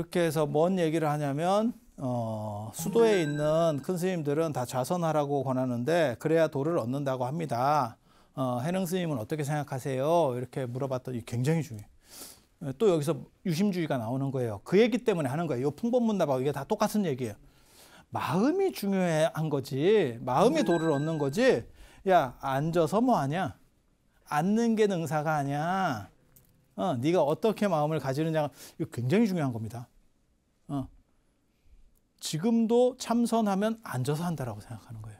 그렇게 해서 뭔 얘기를 하냐면 어, 수도에 있는 큰 스님들은 다 좌선하라고 권하는데 그래야 도를 얻는다고 합니다. 어, 해능 스님은 어떻게 생각하세요? 이렇게 물어봤더니 굉장히 중요해. 또 여기서 유심주의가 나오는 거예요. 그 얘기 때문에 하는 거예요. 이 풍법문답하고 이게 다 똑같은 얘기예요. 마음이 중요한 거지. 마음이 도를 얻는 거지. 야 앉아서 뭐 하냐? 앉는 게 능사가 아니야. 어, 네가 어떻게 마음을 가지느냐가 굉장히 중요한 겁니다. 어. 지금도 참선하면 앉아서 한다라고 생각하는 거예요.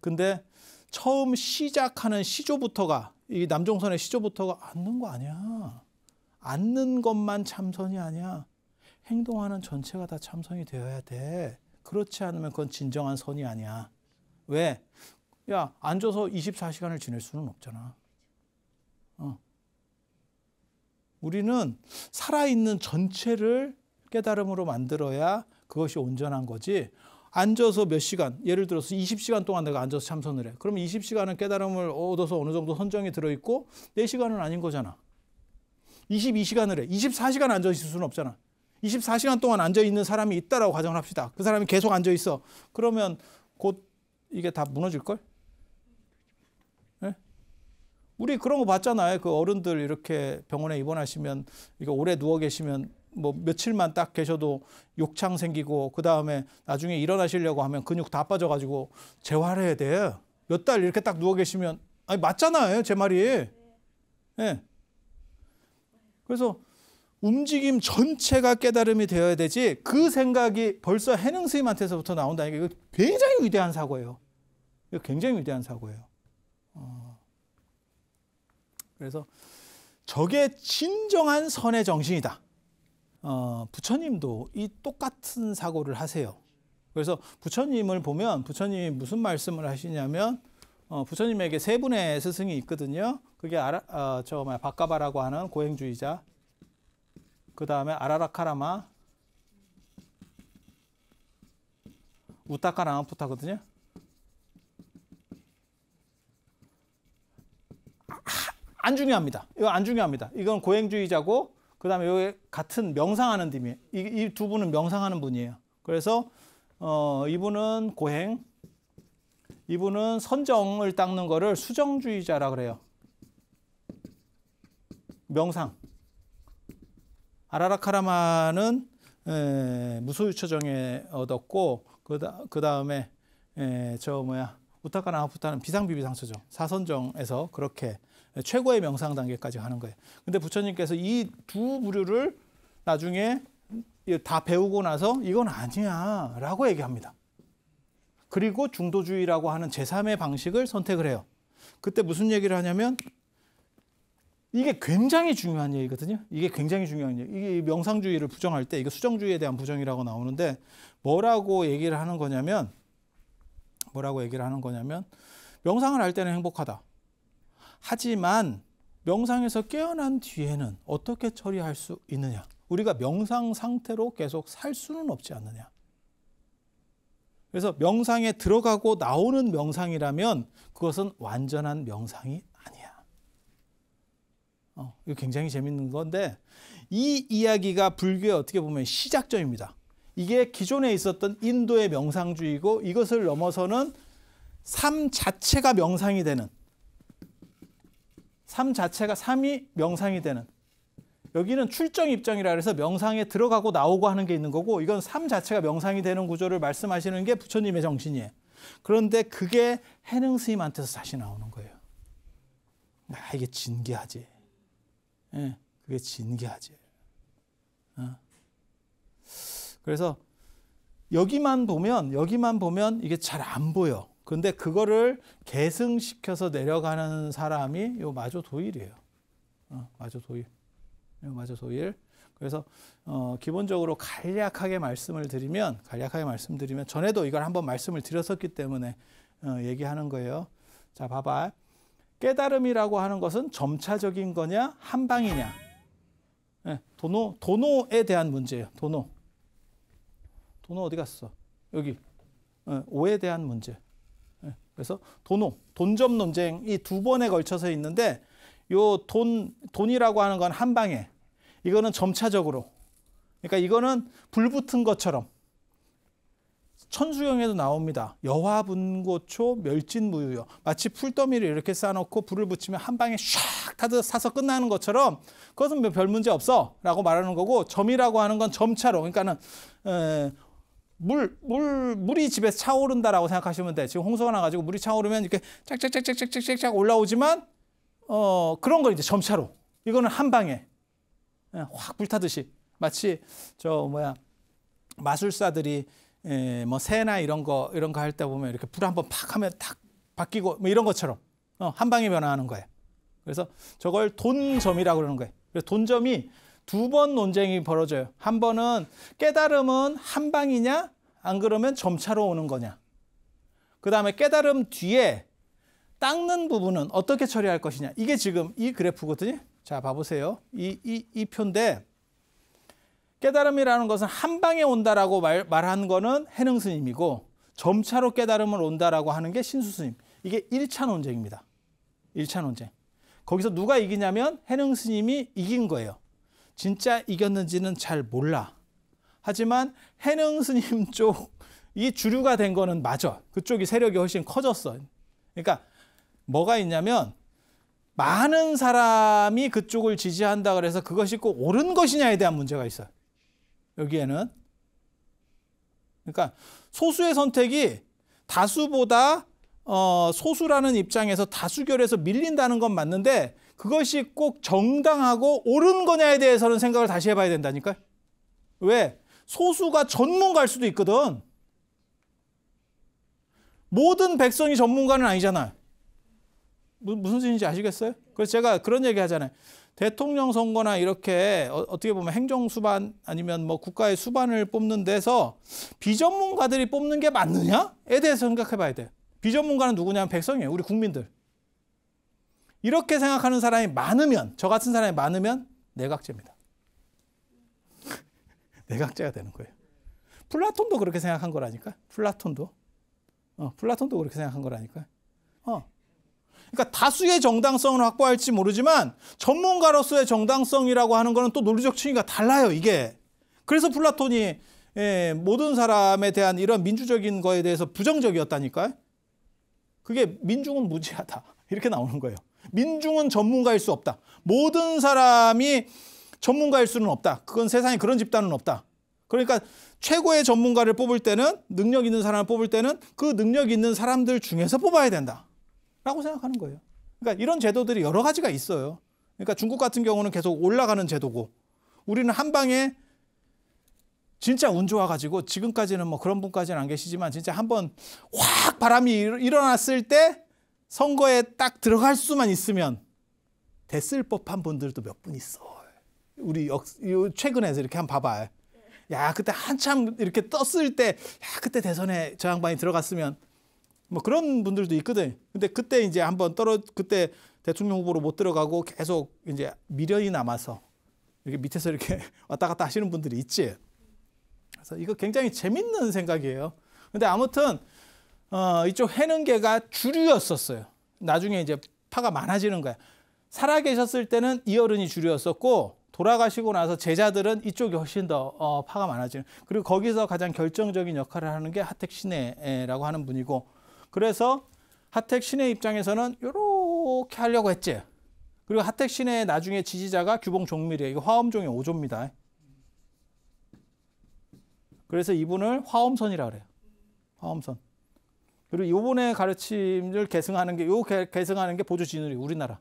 근데 처음 시작하는 시조부터가 이 남종선의 시조부터가 앉는 거 아니야. 앉는 것만 참선이 아니야. 행동하는 전체가 다 참선이 되어야 돼. 그렇지 않으면 그건 진정한 선이 아니야. 왜? 야, 앉아서 24시간을 지낼 수는 없잖아. 어. 우리는 살아있는 전체를 깨달음으로 만들어야 그것이 온전한 거지. 앉아서 몇 시간, 예를 들어서 20시간 동안 내가 앉아서 참선을 해. 그럼 20시간은 깨달음을 얻어서 어느 정도 선정이 들어있고 4시간은 아닌 거잖아. 22시간을 해. 24시간 앉아 있을 수는 없잖아. 24시간 동안 앉아 있는 사람이 있다라고 가정을 합시다. 그 사람이 계속 앉아 있어. 그러면 곧 이게 다 무너질 걸? 우리 그런 거 봤잖아요. 그 어른들 이렇게 병원에 입원하시면 이거 오래 누워 계시면 뭐 며칠만 딱 계셔도 욕창 생기고 그 다음에 나중에 일어나시려고 하면 근육 다 빠져가지고 재활해야 돼. 몇 달 이렇게 딱 누워 계시면 아니 맞잖아요 제 말이. 예. 네. 그래서 움직임 전체가 깨달음이 되어야 되지 그 생각이 벌써 해능 스님한테서부터 나온다니까 이거 굉장히 위대한 사고예요. 이거 굉장히 위대한 사고예요. 어. 그래서 저게 진정한 선의 정신이다. 어, 부처님도 이 똑같은 사고를 하세요. 그래서 부처님을 보면 부처님이 무슨 말씀을 하시냐면 어, 부처님에게 세 분의 스승이 있거든요. 그게 아라, 어, 저 뭐야 바까바라고 하는 고행주의자, 그 다음에 아라라카라마, 우타카라마푸타거든요. 안 중요합니다. 이거 안 중요합니다. 이건 고행주의자고 그다음에 여기 같은 명상하는 팀이 이두 이 분은 명상하는 분이에요. 그래서 어, 이분은 고행, 이분은 선정을 닦는 거를 수정주의자라 그래요. 명상. 아라라카라마는 무소유처정에 얻었고 그다 그 다음에 저 뭐야 우타카나 아프타는 비상비비상처정 사선정에서 그렇게 최고의 명상 단계까지 가는 거예요. 근데 부처님께서 이 두 부류를 나중에 다 배우고 나서 이건 아니야 라고 얘기합니다. 그리고 중도주의라고 하는 제3의 방식을 선택을 해요. 그때 무슨 얘기를 하냐면 이게 굉장히 중요한 얘기거든요. 이게 굉장히 중요한 얘기. 이게 명상주의를 부정할 때 이게 수정주의에 대한 부정이라고 나오는데 뭐라고 얘기를 하는 거냐면 뭐라고 얘기를 하는 거냐면 명상을 할 때는 행복하다. 하지만 명상에서 깨어난 뒤에는 어떻게 처리할 수 있느냐? 우리가 명상 상태로 계속 살 수는 없지 않느냐? 그래서 명상에 들어가고 나오는 명상이라면 그것은 완전한 명상이 아니야. 어, 이거 굉장히 재밌는 건데 이 이야기가 불교의 어떻게 보면 시작점입니다. 이게 기존에 있었던 인도의 명상주의고 이것을 넘어서는 삶 자체가 명상이 되는 삶 자체가 삶이 명상이 되는 여기는 출정 입장이라 그래서 명상에 들어가고 나오고 하는 게 있는 거고 이건 3 자체가 명상이 되는 구조를 말씀하시는 게 부처님의 정신이에요. 그런데 그게 해능 스님한테서 다시 나오는 거예요. 아, 이게 진기하지. 예, 그게 진기하지. 어. 그래서 여기만 보면 여기만 보면 이게 잘 안 보여. 근데 그거를 계승시켜서 내려가는 사람이 요 마조 도일이에요. 어, 마조 도일. 요 마조 도일. 그래서 어, 기본적으로 간략하게 말씀을 드리면 간략하게 말씀드리면 전에도 이걸 한번 말씀을 드렸었기 때문에 어, 얘기하는 거예요. 자, 봐봐. 깨달음이라고 하는 것은 점차적인 거냐, 한방이냐. 네, 도노, 도노에 대한 문제예요. 도노. 도노 어디 갔어? 여기. 네, 오에 대한 문제. 그래서 돈호, 돈점 논쟁 이두 번에 걸쳐서 있는데 요 돈, 돈이라고 하는 건 한 방에 이거는 점차적으로 그러니까 이거는 불붙은 것처럼 천수경에도 나옵니다. 여화분고초 멸진무유요 마치 풀더미를 이렇게 쌓아놓고 불을 붙이면 한 방에 샥 타서 사서 끝나는 것처럼 그것은 별 문제 없어 라고 말하는 거고 점이라고 하는 건 점차로 그러니까는 물, 물, 물이 집에서 차오른다라고 생각하시면 돼. 지금 홍수가 나가지고 물이 차오르면 이렇게 짝짝짝짝짝짝짝 올라오지만, 어, 그런 걸 이제 점차로. 이거는 한 방에. 예, 확 불타듯이. 마치, 저, 뭐야, 마술사들이, 에, 예, 뭐, 새나 이런 거, 이런 거 할 때 보면 이렇게 불 한번 팍 하면 탁 바뀌고, 뭐 이런 것처럼. 어, 한 방에 변화하는 거예요. 그래서 저걸 돈점이라고 그러는 거예요. 그래서 돈점이 두번 논쟁이 벌어져요. 한 번은 깨달음은 한 방이냐? 안 그러면 점차로 오는 거냐? 그 다음에 깨달음 뒤에 닦는 부분은 어떻게 처리할 것이냐? 이게 지금 이 그래프거든요. 자, 봐보세요. 이, 이, 이 표인데 깨달음이라는 것은 한 방에 온다라고 말, 말는 거는 해능 스님이고 점차로 깨달음을 온다라고 하는 게 신수 스님. 이게 1차 논쟁입니다. 1차 논쟁. 거기서 누가 이기냐면 해능 스님이 이긴 거예요. 진짜 이겼는지는 잘 몰라. 하지만 해능 스님 쪽이 주류가 된 거는 맞아. 그쪽이 세력이 훨씬 커졌어. 그러니까 뭐가 있냐면 많은 사람이 그쪽을 지지한다 그래서 그것이 꼭 옳은 것이냐에 대한 문제가 있어 여기에는. 그러니까 소수의 선택이 다수보다 어, 소수라는 입장에서 다수결에서 밀린다는 건 맞는데 그것이 꼭 정당하고 옳은 거냐에 대해서는 생각을 다시 해봐야 된다니까요. 왜? 소수가 전문가일 수도 있거든. 모든 백성이 전문가는 아니잖아요. 무슨 뜻인지 아시겠어요? 그래서 제가 그런 얘기 하잖아요. 대통령 선거나 이렇게 어, 떻게 보면 행정 수반 아니면 뭐 국가의 수반을 뽑는 데서 비전문가들이 뽑는 게 맞느냐에 대해서 생각해 봐야 돼요. 비전문가는 누구냐면 백성이에요. 우리 국민들. 이렇게 생각하는 사람이 많으면, 저 같은 사람이 많으면 내각제입니다. 내각제가 되는 거예요. 플라톤도 그렇게 생각한 거라니까. 플라톤도. 어, 플라톤도 그렇게 생각한 거라니까. 어. 그러니까 다수의 정당성을 확보할지 모르지만 전문가로서의 정당성이라고 하는 거는 또 논리적 층위가 달라요, 이게. 그래서 플라톤이 예, 모든 사람에 대한 이런 민주적인 거에 대해서 부정적이었다니까 그게 민중은 무지하다. 이렇게 나오는 거예요. 민중은 전문가일 수 없다. 모든 사람이 전문가일 수는 없다. 그건 세상에 그런 집단은 없다. 그러니까 최고의 전문가를 뽑을 때는 능력 있는 사람을 뽑을 때는 그 능력 있는 사람들 중에서 뽑아야 된다. 라고 생각하는 거예요. 그러니까 이런 제도들이 여러 가지가 있어요. 그러니까 중국 같은 경우는 계속 올라가는 제도고 우리는 한 방에 진짜 운 좋아 가지고 지금까지는 뭐 그런 분까지는 안 계시지만 진짜 한번 확 바람이 일어났을 때 선거에 딱 들어갈 수만 있으면 됐을 법한 분들도 몇 분 있어. 우리 역, 최근에 이렇게 한번 봐봐. 야, 그때 한참 이렇게 떴을 때, 야, 그때 대선에 저 양반이 들어갔으면 뭐 그런 분들도 있거든. 근데 그때 이제 한번 떨어, 그때 대통령 후보로 못 들어가고 계속 이제 미련이 남아서 이렇게 밑에서 이렇게 왔다 갔다 하시는 분들이 있지. 그래서 이거 굉장히 재밌는 생각이에요. 근데 아무튼 어, 이쪽 해는계가 주류였었어요. 나중에 이제 파가 많아지는 거야. 살아계셨을 때는 이 어른이 주류였었고 돌아가시고 나서 제자들은 이쪽이 훨씬 더 어, 파가 많아지는 그리고 거기서 가장 결정적인 역할을 하는 게 하택 신해라고 하는 분이고 그래서 하택 신해 입장에서는 이렇게 하려고 했지. 그리고 하택 신해 나중에 지지자가 규봉 종밀이에요. 이거 화엄종의 5조입니다. 그래서 이분을 화엄선이라 고 그래요. 화엄선. 그리고 요번에 가르침을 계승하는 게 요 계승하는 게 보조 진울이 우리나라.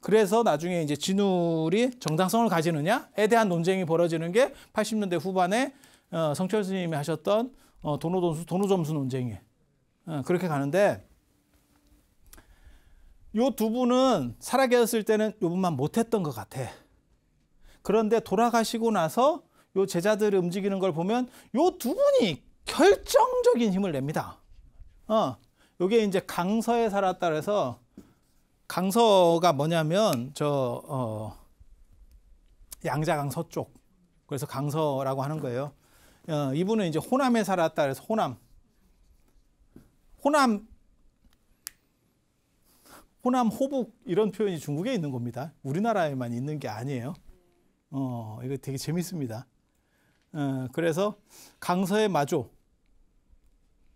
그래서 나중에 이제 진울이 정당성을 가지느냐에 대한 논쟁이 벌어지는 게 80년대 후반에 어, 성철 스님이 하셨던 어, 도노 점수 도노 점수 논쟁에 이 어, 그렇게 가는데 요 두 분은 살아계셨을 때는 요 분만 못했던 것 같아. 그런데 돌아가시고 나서 요 제자들을 움직이는 걸 보면 요 두 분이 결정적인 힘을 냅니다. 어, 요게 이제 강서에 살았다 그래서 강서가 뭐냐면 저 어, 양자강 서쪽. 그래서 강서라고 하는 거예요. 어, 이분은 이제 호남에 살았다 그래서 호남. 호남 호남 호북 이런 표현이 중국에 있는 겁니다. 우리나라에만 있는 게 아니에요. 어, 이거 되게 재밌습니다. 어, 그래서 강서의 마조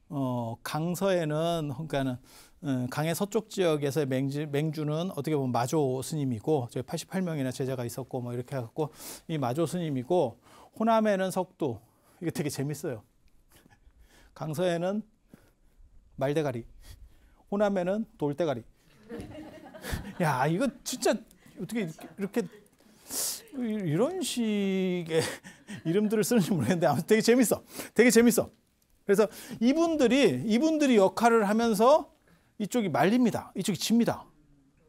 어, 강서에는 그러니까는 어, 강의 서쪽 지역에서의 맹주, 맹주는 어떻게 보면 마조 스님이고 저희 88명이나 제자가 있었고 뭐 이렇게 해갖고 이 마조 스님이고 호남에는 석도 이게 되게 재밌어요. 강서에는 말대가리, 호남에는 돌대가리. 야 이거 진짜 어떻게 이렇게 이런 식의 이름들을 쓰는지 모르겠는데 아무튼 되게 재밌어. 되게 재밌어. 그래서 이분들이 이분들이 역할을 하면서 이쪽이 말립니다. 이쪽이 집니다.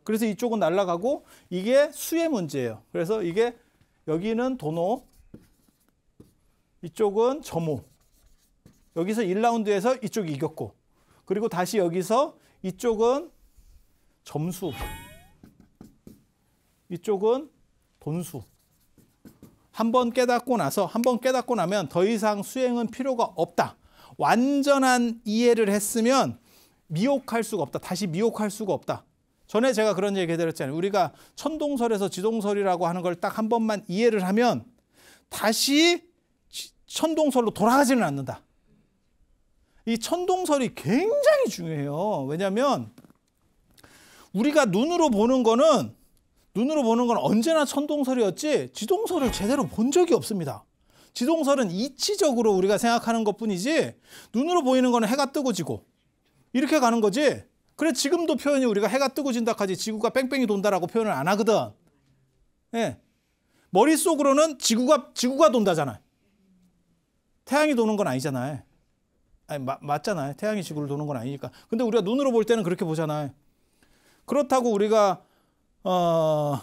그래서 이쪽은 날아가고 이게 수의 문제예요. 그래서 이게 여기는 도노, 이쪽은 점호. 여기서 1라운드에서 이쪽이 이겼고 그리고 다시 여기서 이쪽은 점수, 이쪽은 돈수. 한 번 깨닫고 나서 한 번 깨닫고 나면 더 이상 수행은 필요가 없다. 완전한 이해를 했으면 미혹할 수가 없다. 다시 미혹할 수가 없다. 전에 제가 그런 얘기 해드렸잖아요. 우리가 천동설에서 지동설이라고 하는 걸 딱 한 번만 이해를 하면 다시 천동설로 돌아가지는 않는다. 이 천동설이 굉장히 중요해요. 왜냐하면 우리가 눈으로 보는 거는 눈으로 보는 건 언제나 천동설이었지 지동설을 제대로 본 적이 없습니다. 지동설은 이치적으로 우리가 생각하는 것뿐이지 눈으로 보이는 거는 해가 뜨고 지고 이렇게 가는 거지. 그래 지금도 표현이 우리가 해가 뜨고 진다까지 지구가 뺑뺑이 돈다라고 표현을 안 하거든. 예. 머릿속으로는 지구가 지구가 돈다잖아. 태양이 도는 건 아니잖아요. 아니 마, 맞잖아요. 태양이 지구를 도는 건 아니니까. 근데 우리가 눈으로 볼 때는 그렇게 보잖아요. 그렇다고 우리가 어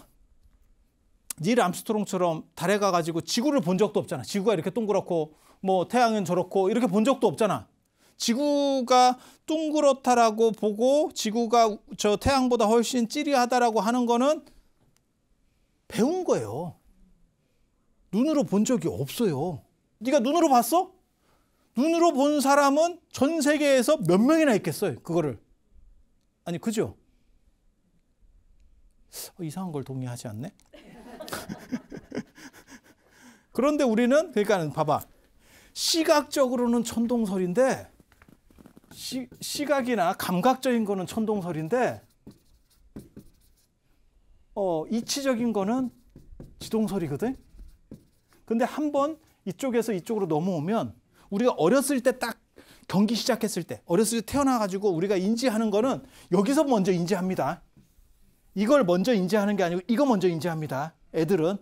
닐 암스트롱처럼 달에 가가지고 지구를 본 적도 없잖아. 지구가 이렇게 동그랗고 뭐 태양은 저렇고 이렇게 본 적도 없잖아. 지구가 동그렇다라고 보고 지구가 저 태양보다 훨씬 찌리하다라고 하는 거는 배운 거예요. 눈으로 본 적이 없어요. 네가 눈으로 봤어? 눈으로 본 사람은 전 세계에서 몇 명이나 있겠어요. 그거를. 아니 그죠? 어, 이상한 걸 동의하지 않네. 그런데 우리는 그러니까 봐봐. 시각적으로는 천동설인데 시, 시각이나 감각적인 거는 천동설인데 어, 이치적인 거는 지동설이거든. 근데 한 번 이쪽에서 이쪽으로 넘어오면 우리가 어렸을 때 딱 경기 시작했을 때 어렸을 때 태어나 가지고 우리가 인지하는 거는 여기서 먼저 인지합니다. 이걸 먼저 인지하는 게 아니고 이거 먼저 인지합니다. 애들은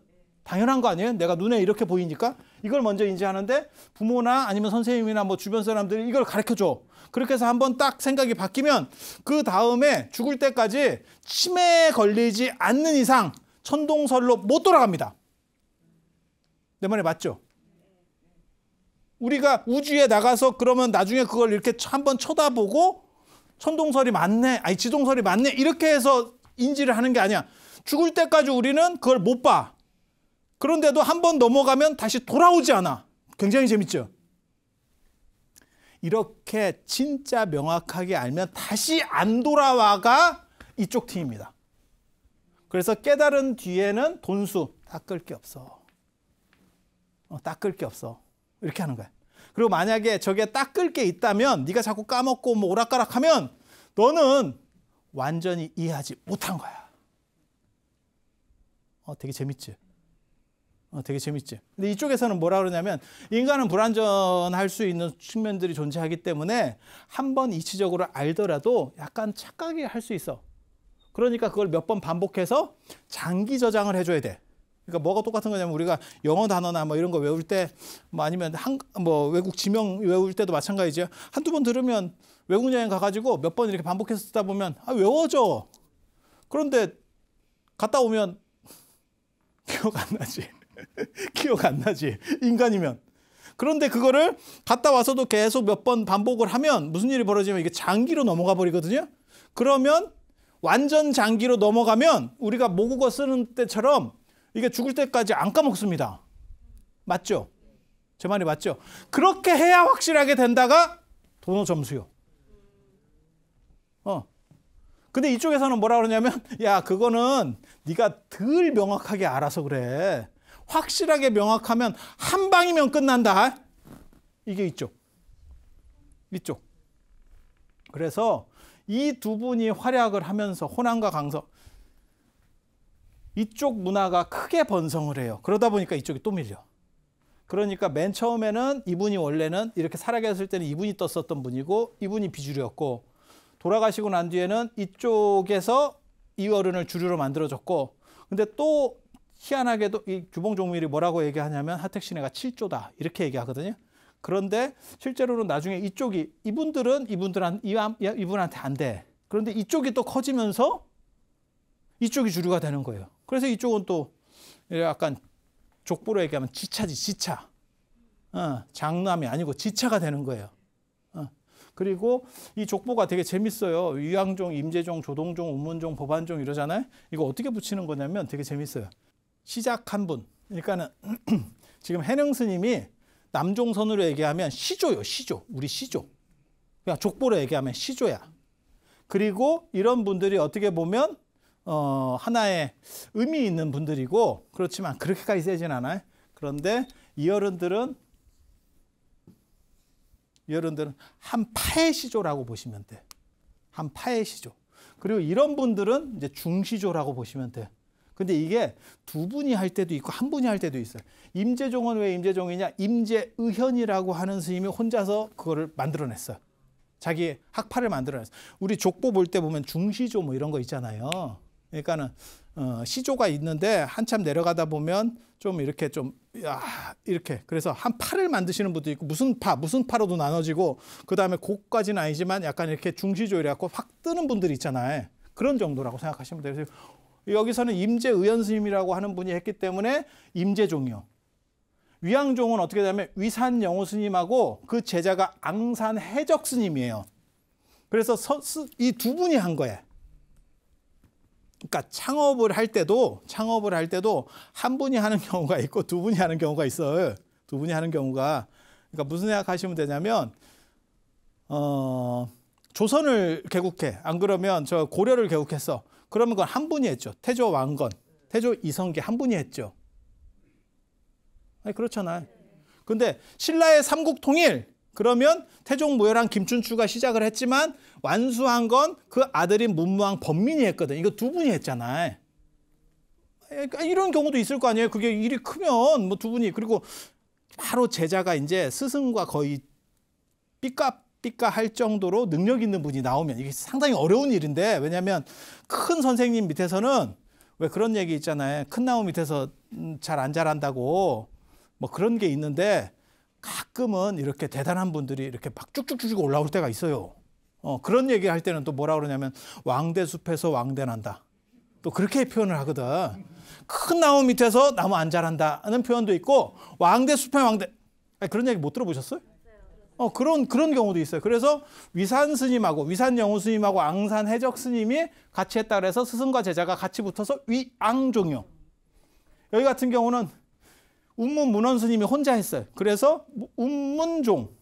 당연한 거 아니에요? 내가 눈에 이렇게 보이니까 이걸 먼저 인지하는데 부모나 아니면 선생님이나 뭐 주변 사람들이 이걸 가르쳐 줘. 그렇게 해서 한번 딱 생각이 바뀌면 그 다음에 죽을 때까지 치매에 걸리지 않는 이상 천동설로 못 돌아갑니다. 내 말이 맞죠? 우리가 우주에 나가서 그러면 나중에 그걸 이렇게 한번 쳐다보고 천동설이 맞네, 아니 지동설이 맞네 이렇게 해서 인지를 하는 게 아니야. 죽을 때까지 우리는 그걸 못 봐. 그런데도 한 번 넘어가면 다시 돌아오지 않아. 굉장히 재밌죠? 이렇게 진짜 명확하게 알면 다시 안 돌아와가 이쪽 팀입니다. 그래서 깨달은 뒤에는 돈수 닦을 게 없어. 어, 닦을 게 없어. 이렇게 하는 거야. 그리고 만약에 저게 닦을 게 있다면 네가 자꾸 까먹고 뭐 오락가락하면 너는 완전히 이해하지 못한 거야. 어, 되게 재밌지. 어, 되게 재밌지. 근데 이쪽에서는 뭐라 그러냐면 인간은 불완전할 수 있는 측면들이 존재하기 때문에 한 번 이치적으로 알더라도 약간 착각이 할 수 있어. 그러니까 그걸 몇 번 반복해서 장기 저장을 해줘야 돼. 그러니까 뭐가 똑같은 거냐면 우리가 영어 단어나 뭐 이런 거 외울 때뭐 아니면 한 뭐 외국 지명 외울 때도 마찬가지죠. 한 두 번 들으면 외국 여행 가가지고 몇 번 이렇게 반복해서 쓰다 보면 아 외워져. 그런데 갔다 오면 기억 안 나지. 기억 안 나지. 인간이면. 그런데 그거를 갔다 와서도 계속 몇 번 반복을 하면 무슨 일이 벌어지면 이게 장기로 넘어가 버리거든요. 그러면 완전 장기로 넘어가면 우리가 모국어 쓰는 때처럼 이게 죽을 때까지 안 까먹습니다. 맞죠? 제 말이 맞죠? 그렇게 해야 확실하게 된다가 도너 점수요. 어. 근데 이쪽에서는 뭐라 그러냐면 야 그거는 네가 덜 명확하게 알아서 그래. 확실하게 명확하면 한 방이면 끝난다. 이게 이쪽. 이쪽. 그래서 이 두 분이 활약을 하면서 호남과 강서 이쪽 문화가 크게 번성을 해요. 그러다 보니까 이쪽이 또 밀려. 그러니까 맨 처음에는 이분이 원래는 이렇게 살아계셨을 때는 이분이 떴었던 분이고 이분이 비주류였고 돌아가시고 난 뒤에는 이쪽에서 이어른을 주류로 만들어졌고 근데 또 희한하게도 이 규봉 종밀이 뭐라고 얘기하냐면 하택 시내가 7조다 이렇게 얘기하거든요. 그런데 실제로는 나중에 이쪽이 이분들은 이분들한 이분한테 안 돼. 그런데 이쪽이 또 커지면서 이쪽이 주류가 되는 거예요. 그래서 이쪽은 또 약간 족보로 얘기하면 지차지 지차. 어, 장남이 아니고 지차가 되는 거예요. 그리고 이 족보가 되게 재밌어요. 유양종, 임재종, 조동종, 우문종, 법안종 이러잖아요. 이거 어떻게 붙이는 거냐면 되게 재밌어요. 시작한 분. 그러니까는 지금 해능 스님이 남종선으로 얘기하면 시조요, 시조. 우리 시조. 그냥 족보로 얘기하면 시조야. 그리고 이런 분들이 어떻게 보면 어, 하나의 의미 있는 분들이고 그렇지만 그렇게까지 세진 않아요. 그런데 이 어른들은 여러분들은 한 파의 시조라고 보시면 돼. 한 파의 시조. 그리고 이런 분들은 이제 중시조라고 보시면 돼. 근데 이게 두 분이 할 때도 있고 한 분이 할 때도 있어요. 임재종은 왜 임재종이냐? 임재의현이라고 하는 스님이 혼자서 그거를 만들어냈어. 자기 학파를 만들어냈어. 우리 족보 볼 때 보면 중시조 뭐 이런 거 있잖아요. 그러니까는 어, 시조가 있는데 한참 내려가다 보면 좀 이렇게 좀 야, 이렇게 그래서 한 파를 만드시는 분도 있고 무슨 파 무슨 파로도 나눠지고 그 다음에 고까지는 아니지만 약간 이렇게 중시조 이래갖고 확 뜨는 분들이 있잖아요. 그런 정도라고 생각하시면 돼요. 그래서 여기서는 임재 의원 스님이라고 하는 분이 했기 때문에 임재종이요 위양종은 어떻게 되냐면 위산 영호 스님하고 그 제자가 앙산 해적 스님이에요. 그래서 이 두 분이 한 거예요. 그러니까 창업을 할 때도 창업을 할 때도 한 분이 하는 경우가 있고 두 분이 하는 경우가 있어요. 두 분이 하는 경우가 그러니까 무슨 생각하시면 되냐면 어 조선을 개국해 안 그러면 저 고려를 개국했어 그러면 그건 한 분이 했죠 태조 왕건 태조 이성계 한 분이 했죠 아니 그렇잖아요 근데 신라의 삼국 통일 그러면 태종무열한 김춘추가 시작을 했지만 완수한 건 그 아들인 문무왕 범민이 했거든. 이거 두 분이 했잖아. 그러니까 이런 경우도 있을 거 아니에요. 그게 일이 크면 뭐 두 분이 그리고 바로 제자가 이제 스승과 거의 삐까삐까 할 정도로 능력 있는 분이 나오면 이게 상당히 어려운 일인데 왜냐하면 큰 선생님 밑에서는 왜 그런 얘기 있잖아요. 큰 나무 밑에서 음, 잘안 자란다고 뭐 그런 게 있는데 가끔은 이렇게 대단한 분들이 이렇게 막 쭉쭉쭉쭉 올라올 때가 있어요. 어, 그런 얘기 할 때는 또 뭐라 그러냐면 왕대숲에서 왕대난다. 또 그렇게 표현을 하거든. 큰 나무 밑에서 나무 안 자란다 는 표현도 있고 왕대숲의 왕대 아니, 그런 얘기 못 들어보셨어요? 어, 그런 그런 경우도 있어요. 그래서 위산 스님하고 위산 영호 스님하고 앙산 해적 스님이 같이 했다 그래서 스승과 제자가 같이 붙어서 위앙종용. 여기 같은 경우는 운문 문원 스님이 혼자 했어요. 그래서 운문종,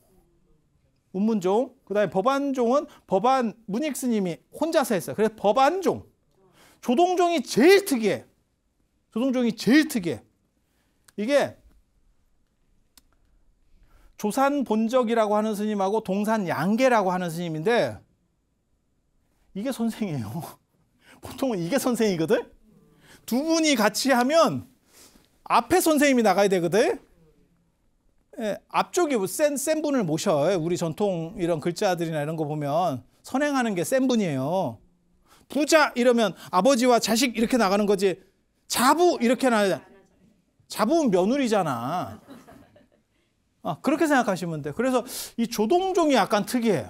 운문종, 그다음에 법안종은 법안 문익 스님이 혼자서 했어요. 그래서 법안종, 조동종이 제일 특이해. 조동종이 제일 특이해. 이게 조산 본적이라고 하는 스님하고 동산 양계라고 하는 스님인데 이게 선생이에요. 보통은 이게 선생이거든. 두 분이 같이 하면 앞에 선생님이 나가야 되거든. 예, 앞쪽이 센, 센 분을 모셔. 우리 전통 이런 글자들이나 이런 거 보면 선행하는 게 센 분이에요. 부자 이러면 아버지와 자식 이렇게 나가는 거지. 자부 이렇게 나가야 자부는 며느리잖아. 아, 그렇게 생각하시면 돼. 그래서 이 조동종이 약간 특이해.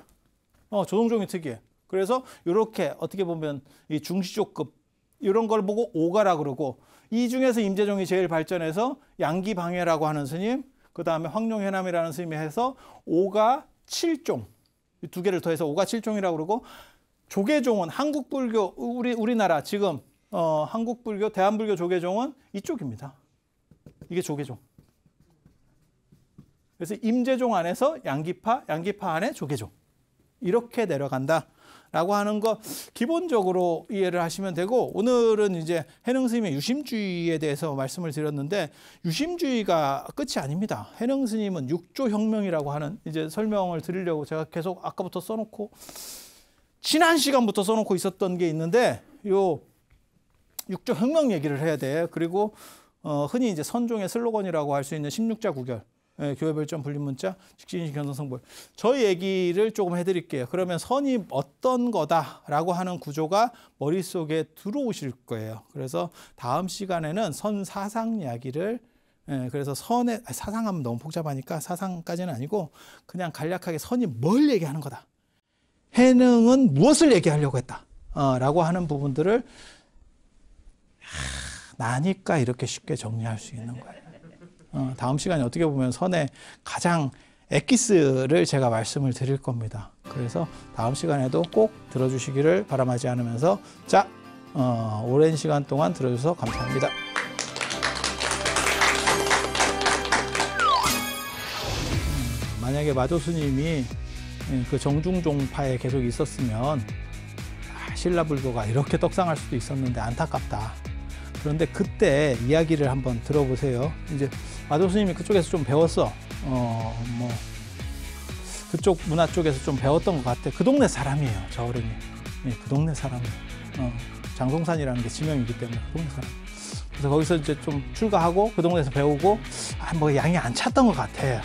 어, 조동종이 특이해. 그래서 이렇게 어떻게 보면 이 중시조급 이런 걸 보고 오가라 그러고 이 중에서 임재종이 제일 발전해서 양기방해라고 하는 스님, 그 다음에 황룡해남이라는 스님이 해서 오가 칠종 두 개를 더해서 오가 칠종이라고 그러고 조계종은 한국불교 우리 우리나라 지금 어, 한국불교 대한불교 조계종은 이쪽입니다. 이게 조계종. 그래서 임재종 안에서 양기파, 양기파 안에 조계종. 이렇게 내려간다. 라고 하는 거 기본적으로 이해를 하시면 되고 오늘은 이제 해능 스님의 유심주의에 대해서 말씀을 드렸는데 유심주의가 끝이 아닙니다. 해능 스님은 육조 혁명이라고 하는 이제 설명을 드리려고 제가 계속 아까부터 써놓고 지난 시간부터 써놓고 있었던 게 있는데 요 육조 혁명 얘기를 해야 돼. 그리고 어, 흔히 이제 선종의 슬로건이라고 할 수 있는 1 6자 구결. 예, 교회 별점 분리 문자, 직진인식 현상 성불. 저 얘기를 조금 해드릴게요. 그러면 선이 어떤 거다라고 하는 구조가 머릿속에 들어오실 거예요. 그래서 다음 시간에는 선 사상 이야기를 예, 그래서 선의 아, 사상하면 너무 복잡하니까 사상까지는 아니고 그냥 간략하게 선이 뭘 얘기하는 거다. 해능은 무엇을 얘기하려고 했다. 어, 라고 하는 부분들을 하, 나니까 이렇게 쉽게 정리할 수 있는 거예요. 어, 다음 시간에 어떻게 보면 선의 가장 엑기스를 제가 말씀을 드릴 겁니다. 그래서 다음 시간에도 꼭 들어주시기를 바람하지 않으면서 자 어, 오랜 시간 동안 들어주셔서 감사합니다. 만약에 마조스님이 예, 그 정중종파에 계속 있었으면 아, 신라불교가 이렇게 떡상할 수도 있었는데 안타깝다. 그런데 그때 이야기를 한번 들어보세요. 이제 마도스님이 아, 그쪽에서 좀 배웠어. 어, 뭐 그쪽 문화 쪽에서 좀 배웠던 것 같아. 그 동네 사람이에요, 저 어른이. 예, 그 동네 사람이에요. 어, 장송산이라는 게 지명이기 때문에 그 동네 사람. 그래서 거기서 이제 좀 출가하고 그 동네에서 배우고 아, 뭐 양이 안 찼던 것 같아.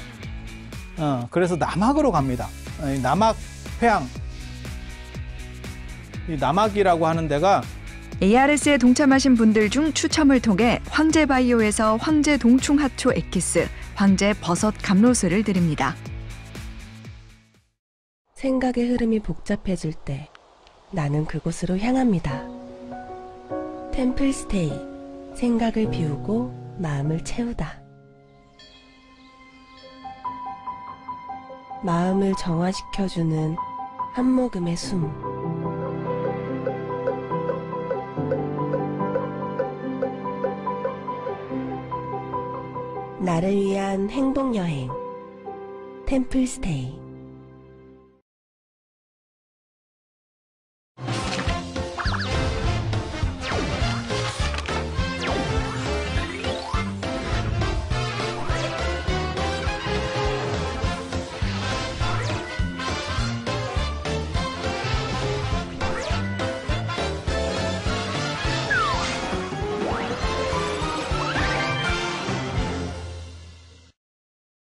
어, 그래서 남학으로 갑니다. 남학 회양. 이 남학이라고 하는 데가 ARS에 동참하신 분들 중 추첨을 통해 황제 바이오에서 황제 동충 하초 액기스, 황제 버섯 감로수를 드립니다. 생각의 흐름이 복잡해질 때 나는 그곳으로 향합니다. 템플스테이. 생각을 비우고 마음을 채우다. 마음을 정화시켜주는 한 모금의 숨. 나를 위한 행동여행 템플스테이